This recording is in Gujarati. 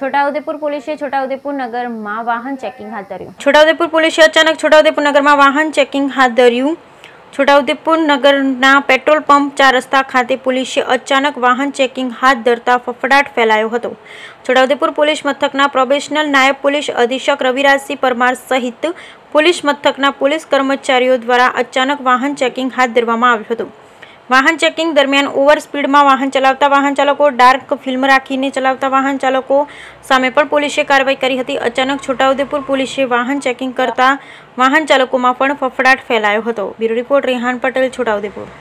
છોટાઉદેપુર પોલીસે છોટાઉદેપુર નગરમાં વાહન ચેકિંગ હાથ ધર્યું છોટાઉદેપુર પોલીસે અચાનક છોટાઉદેપુર નગરમાં વાહન ચેકિંગ હાથ ધર્યું છોટાઉદેપુર નગરના પેટ્રોલ પંપ ચાર રસ્તા ખાતે પોલીસે અચાનક વાહન ચેકિંગ હાથ ધરતા ફફડાટ ફેલાયો હતો છોટાઉદેપુર પોલીસ મથકના પ્રોબેશનલ નાયબ પોલીસ અધિક્ષક રવિરાજસિંહ પરમાર સહિત પોલીસ મથકના પોલીસ કર્મચારીઓ દ્વારા અચાનક વાહન ચેકિંગ હાથ ધરવામાં આવ્યું હતું વાહન ચેકિંગ દરમિયાન ઓવર સ્પીડમાં વાહન ચલાવતા વાહન ચાલકો ડાર્ક ફિલ્મ રાખીને ચલાવતા વાહન ચાલકો સામે પણ પોલીસે કાર્યવાહી કરી હતી અચાનક છોટાઉદેપુર પોલીસે વાહન ચેકિંગ કરતા વાહન ચાલકોમાં પણ ફફડાટ ફેલાયો હતો બ્યુરો રિપોર્ટ રેહાન પટેલ છોટાઉદેપુર